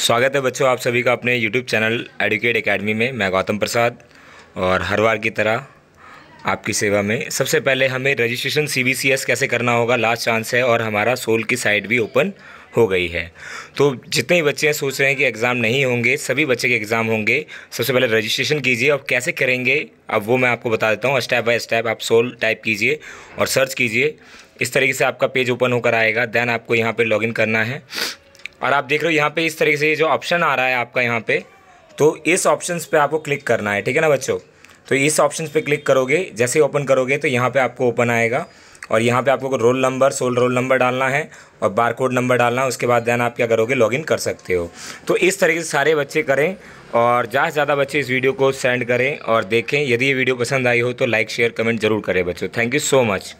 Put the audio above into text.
स्वागत है बच्चों आप सभी का अपने YouTube चैनल एडुकेट एकेडमी में मैं गौतम प्रसाद और हर बार की तरह आपकी सेवा में सबसे पहले हमें रजिस्ट्रेशन सी कैसे करना होगा लास्ट चांस है और हमारा सोल की साइट भी ओपन हो गई है तो जितने ही बच्चे सोच रहे हैं कि एग्ज़ाम नहीं होंगे सभी बच्चे के एग्ज़ाम होंगे सबसे पहले रजिस्ट्रेशन कीजिए और कैसे करेंगे अब वो मैं आपको बता देता हूँ स्टेप बाय स्टेप आप सोल टाइप कीजिए और सर्च कीजिए इस तरीके से आपका पेज ओपन होकर आएगा देन आपको यहाँ पर लॉगिन करना है और आप देख रहे हो यहाँ पे इस तरीके से जो ऑप्शन आ रहा है आपका यहाँ पे तो इस ऑप्शन पे आपको क्लिक करना है ठीक है ना बच्चों तो इस ऑप्शन पे क्लिक करोगे जैसे ओपन करोगे तो यहाँ पे आपको ओपन आएगा और यहाँ पे आपको रोल नंबर सोल रोल नंबर डालना है और बार कोड नंबर डालना है उसके बाद देन आप क्या करोगे लॉगिन कर सकते हो तो इस तरीके से सारे बच्चे करें और ज़्यादा से ज़्यादा बच्चे इस वीडियो को सेंड करें और देखें यदि ये वीडियो पसंद आई हो तो लाइक शेयर कमेंट जरूर करें बच्चों थैंक यू सो मच